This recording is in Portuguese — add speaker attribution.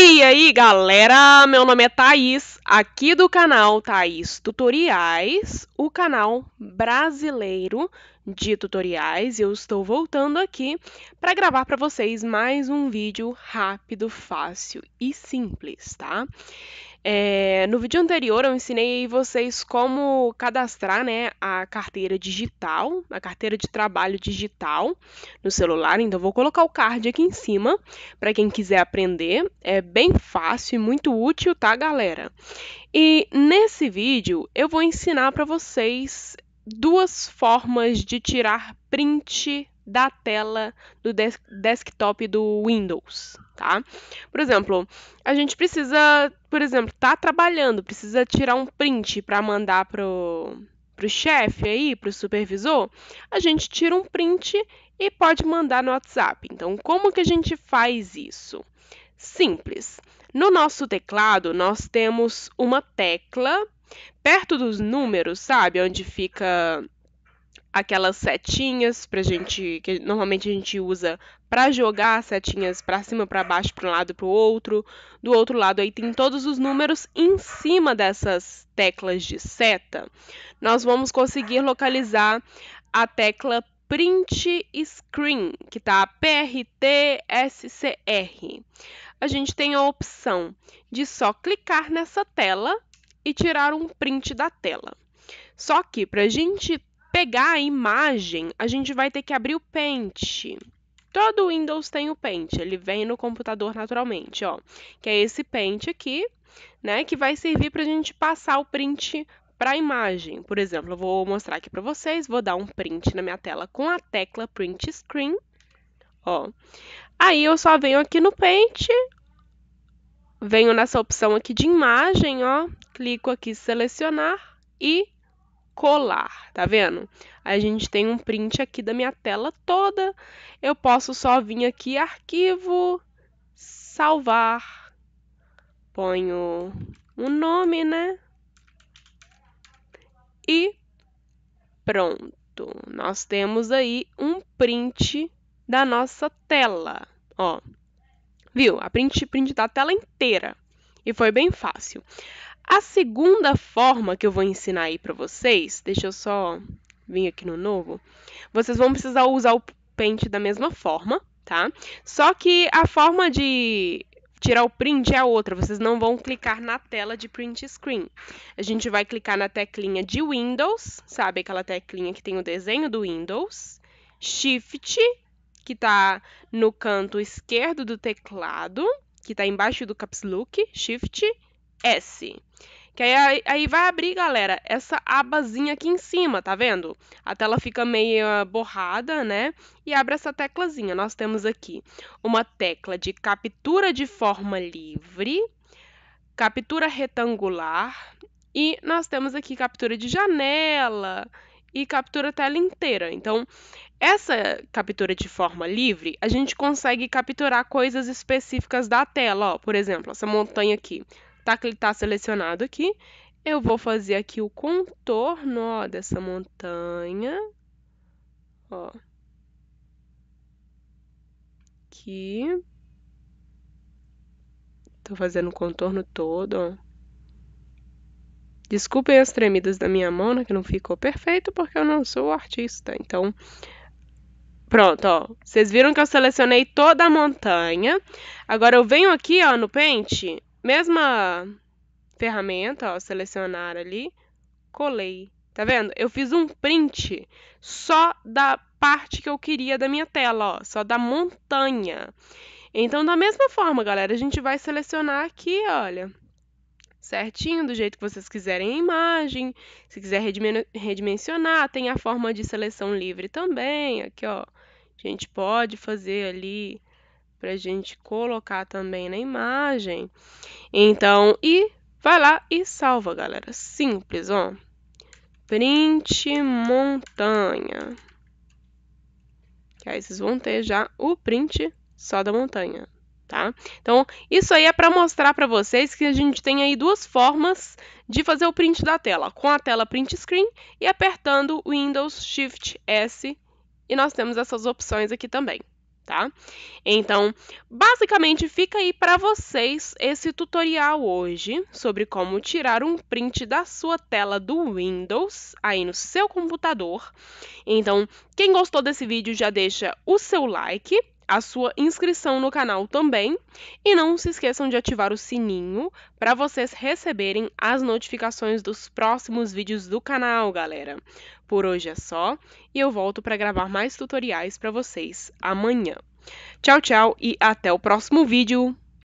Speaker 1: E aí, galera? Meu nome é Thaís, aqui do canal Thaís Tutoriais, o canal brasileiro de tutoriais. Eu estou voltando aqui para gravar para vocês mais um vídeo rápido, fácil e simples, tá? É, no vídeo anterior eu ensinei vocês como cadastrar né, a carteira digital, a carteira de trabalho digital no celular. Então vou colocar o card aqui em cima para quem quiser aprender. É bem fácil e muito útil, tá, galera? E nesse vídeo eu vou ensinar para vocês duas formas de tirar print da tela do des desktop do Windows, tá? Por exemplo, a gente precisa, por exemplo, tá trabalhando, precisa tirar um print para mandar pro pro chefe aí, pro supervisor, a gente tira um print e pode mandar no WhatsApp. Então, como que a gente faz isso? Simples. No nosso teclado, nós temos uma tecla perto dos números, sabe, onde fica aquelas setinhas pra gente que normalmente a gente usa para jogar as setinhas para cima, para baixo, para um lado, para o outro. Do outro lado aí tem todos os números em cima dessas teclas de seta. Nós vamos conseguir localizar a tecla print screen, que tá PRTSCR. A gente tem a opção de só clicar nessa tela e tirar um print da tela. Só que para a gente pegar a imagem, a gente vai ter que abrir o Paint. Todo Windows tem o Paint, ele vem no computador naturalmente, ó, que é esse Paint aqui, né, que vai servir para a gente passar o print para a imagem. Por exemplo, eu vou mostrar aqui para vocês, vou dar um print na minha tela com a tecla Print Screen, ó. Aí eu só venho aqui no Paint, venho nessa opção aqui de imagem, ó, clico aqui selecionar e colar, tá vendo? A gente tem um print aqui da minha tela toda. Eu posso só vir aqui, arquivo, salvar. Ponho um nome, né? E pronto. Nós temos aí um print da nossa tela, ó. Viu? A print, print da tela inteira. E foi bem fácil. A segunda forma que eu vou ensinar aí para vocês, deixa eu só vir aqui no novo, vocês vão precisar usar o pente da mesma forma, tá? Só que a forma de tirar o print é a outra, vocês não vão clicar na tela de print screen. A gente vai clicar na teclinha de Windows, sabe aquela teclinha que tem o desenho do Windows, Shift, que está no canto esquerdo do teclado, que está embaixo do Caps Lock, Shift, S. Que aí, aí vai abrir, galera, essa abazinha aqui em cima, tá vendo? A tela fica meio ah, borrada, né? E abre essa teclazinha. Nós temos aqui uma tecla de captura de forma livre, captura retangular e nós temos aqui captura de janela e captura tela inteira. Então, essa captura de forma livre, a gente consegue capturar coisas específicas da tela. Ó, por exemplo, essa montanha aqui tá que ele tá selecionado aqui, eu vou fazer aqui o contorno ó, dessa montanha. Ó. Aqui. Tô fazendo o contorno todo, ó. Desculpem as tremidas da minha mão, né, que não ficou perfeito, porque eu não sou artista. Então, pronto, ó. Vocês viram que eu selecionei toda a montanha. Agora eu venho aqui, ó, no pente, mesma ferramenta, ó, selecionar ali, colei. Tá vendo? Eu fiz um print só da parte que eu queria da minha tela, ó, só da montanha. Então, da mesma forma, galera, a gente vai selecionar aqui, olha, certinho, do jeito que vocês quiserem a imagem. Se quiser redimensionar, tem a forma de seleção livre também, aqui, ó. A gente pode fazer ali para a gente colocar também na imagem. Então, e vai lá e salva, galera. Simples, ó. Print montanha. Que aí vocês vão ter já o print só da montanha, tá? Então, isso aí é para mostrar para vocês que a gente tem aí duas formas de fazer o print da tela, com a tela print screen e apertando Windows Shift S, e nós temos essas opções aqui também tá? Então, basicamente fica aí para vocês esse tutorial hoje sobre como tirar um print da sua tela do Windows aí no seu computador. Então, quem gostou desse vídeo já deixa o seu like a sua inscrição no canal também e não se esqueçam de ativar o sininho para vocês receberem as notificações dos próximos vídeos do canal, galera. Por hoje é só e eu volto para gravar mais tutoriais para vocês amanhã. Tchau, tchau e até o próximo vídeo.